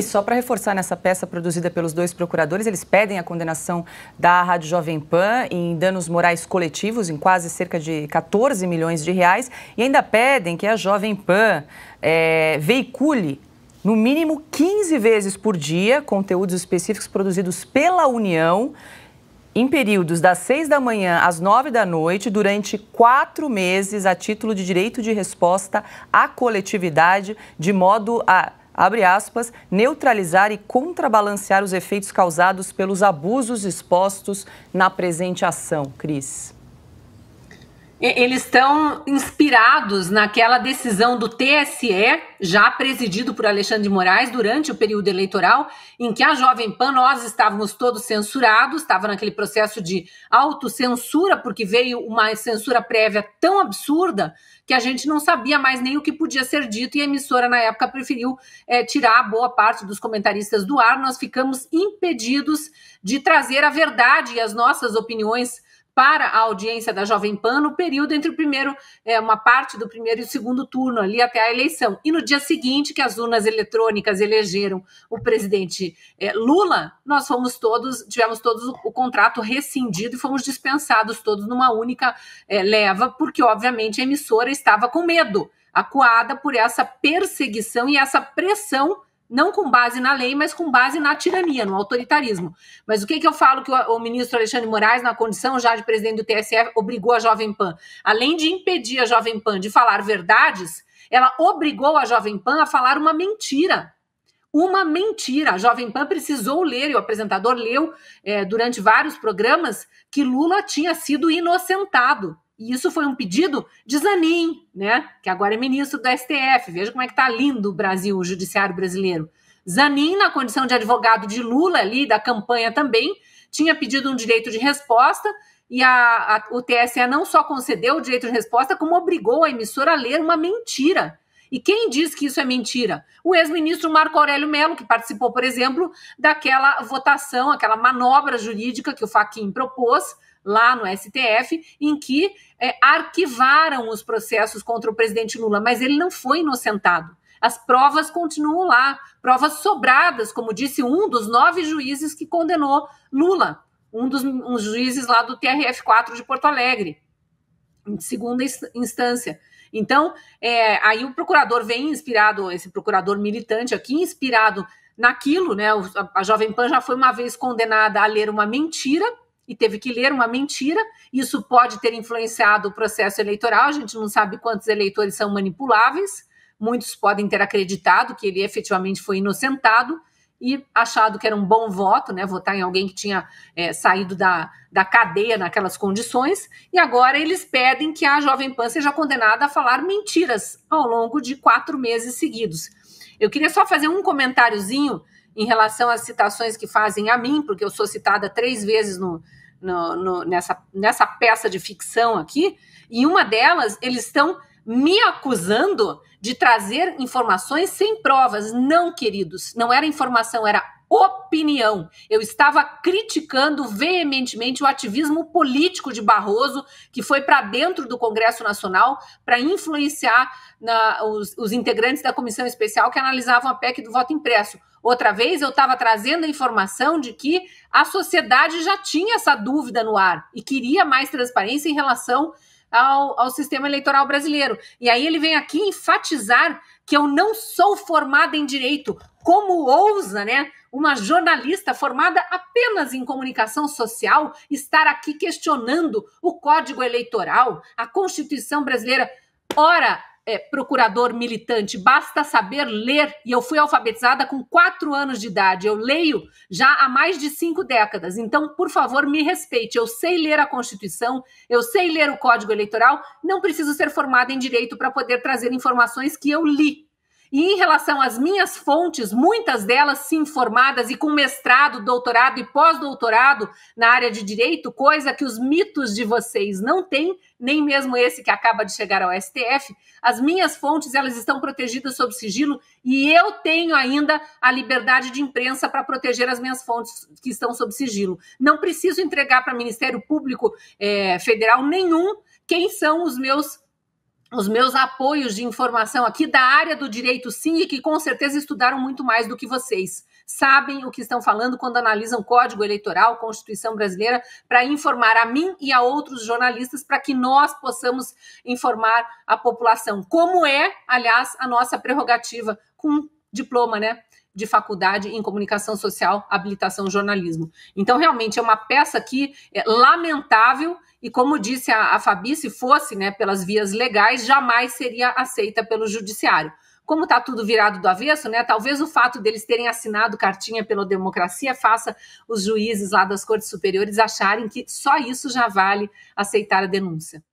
E só para reforçar nessa peça produzida pelos dois procuradores, eles pedem a condenação da Rádio Jovem Pan em danos morais coletivos em quase cerca de 14 milhões de reais e ainda pedem que a Jovem Pan é, veicule no mínimo 15 vezes por dia conteúdos específicos produzidos pela União em períodos das 6 da manhã às 9 da noite, durante quatro meses, a título de direito de resposta à coletividade, de modo a abre aspas, neutralizar e contrabalancear os efeitos causados pelos abusos expostos na presente ação. Cris eles estão inspirados naquela decisão do TSE, já presidido por Alexandre de Moraes, durante o período eleitoral, em que a Jovem Pan, nós estávamos todos censurados, estava naquele processo de autocensura, porque veio uma censura prévia tão absurda que a gente não sabia mais nem o que podia ser dito, e a emissora, na época, preferiu é, tirar boa parte dos comentaristas do ar. Nós ficamos impedidos de trazer a verdade e as nossas opiniões para a audiência da Jovem Pan no período entre o primeiro, é, uma parte do primeiro e o segundo turno ali até a eleição. E no dia seguinte que as urnas eletrônicas elegeram o presidente é, Lula, nós fomos todos, tivemos todos o, contrato rescindido e fomos dispensados todos numa única é, leva, porque obviamente a emissora estava com medo, acuada por essa perseguição e essa pressão não com base na lei, mas com base na tirania, no autoritarismo. Mas o que, que eu falo que o, o, ministro Alexandre Moraes, na condição já de presidente do TSE, obrigou a Jovem Pan? Além de impedir a Jovem Pan de falar verdades, ela obrigou a Jovem Pan a falar uma mentira. Uma mentira. A Jovem Pan precisou ler, e o apresentador leu é, durante vários programas, que Lula tinha sido inocentado. E isso foi um pedido de Zanin, né, que agora é ministro do STF. Veja como é que está lindo o Brasil, o judiciário brasileiro. Zanin, na condição de advogado de Lula ali, da campanha também, tinha pedido um direito de resposta e a, a, o TSE não só concedeu o direito de resposta, como obrigou a emissora a ler uma mentira. E quem diz que isso é mentira? O ex-ministro Marco Aurélio Mello, que participou, por exemplo, daquela votação, aquela manobra jurídica que o Faquim propôs, lá no STF, em que é, arquivaram os processos contra o presidente Lula, mas ele não foi inocentado. As provas continuam lá, provas sobradas, como disse um dos nove juízes que condenou Lula, um dos um juízes lá do TRF4 de Porto Alegre, em segunda instância. Então, é, aí o procurador vem inspirado, esse procurador militante aqui, inspirado naquilo, né? A Jovem Pan já foi uma vez condenada a ler uma mentira e teve que ler uma mentira. Isso pode ter influenciado o processo eleitoral. A gente não sabe quantos eleitores são manipuláveis. Muitos podem ter acreditado que ele efetivamente foi inocentado e achado que era um bom voto, né? Votar em alguém que tinha é, saído da, da cadeia naquelas condições. E agora eles pedem que a Jovem Pan seja condenada a falar mentiras ao longo de quatro meses seguidos. Eu queria só fazer um comentáriozinho em relação às citações que fazem a mim, porque eu sou citada três vezes no, no, no, nessa, nessa peça de ficção aqui, e uma delas, eles estão me acusando de trazer informações sem provas. Não, queridos, não era informação, era opinião. Eu estava criticando veementemente o ativismo político de Barroso, que foi para dentro do Congresso Nacional para influenciar na, os, os integrantes da comissão especial que analisavam a PEC do voto impresso. Outra vez eu estava trazendo a informação de que a sociedade já tinha essa dúvida no ar e queria mais transparência em relação ao, ao sistema eleitoral brasileiro. E aí ele vem aqui enfatizar que eu não sou formada em direito, como ousa, né? Uma jornalista formada apenas em comunicação social estar aqui questionando o Código Eleitoral, a Constituição Brasileira. Ora, é, procurador militante, basta saber ler. E eu fui alfabetizada com quatro anos de idade. Eu leio já há mais de cinco décadas. Então, por favor, me respeite. Eu sei ler a Constituição, eu sei ler o Código Eleitoral. Não preciso ser formada em direito para poder trazer informações que eu li. E em relação às minhas fontes, muitas delas se informadas e com mestrado, doutorado e pós-doutorado na área de direito, coisa que os mitos de vocês não têm, nem mesmo esse que acaba de chegar ao STF. As minhas fontes, elas estão protegidas sob sigilo e eu tenho ainda a liberdade de imprensa para proteger as minhas fontes que estão sob sigilo. Não preciso entregar para Ministério Público eh, Federal nenhum quem são os meus os meus apoios de informação aqui da área do direito, sim, e que com certeza estudaram muito mais do que vocês. Sabem o que estão falando quando analisam Código Eleitoral, Constituição Brasileira, para informar a mim e a outros jornalistas, para que nós possamos informar a população. Como é, aliás, a nossa prerrogativa com diploma, né? de faculdade em comunicação social, habilitação jornalismo. Então, realmente é uma peça aqui é, lamentável e como disse a, a Fabi, se fosse né, pelas vias legais, jamais seria aceita pelo judiciário. Como está tudo virado do avesso, né, talvez o fato deles terem assinado cartinha pela democracia faça os juízes lá das cortes superiores acharem que só isso já vale aceitar a denúncia.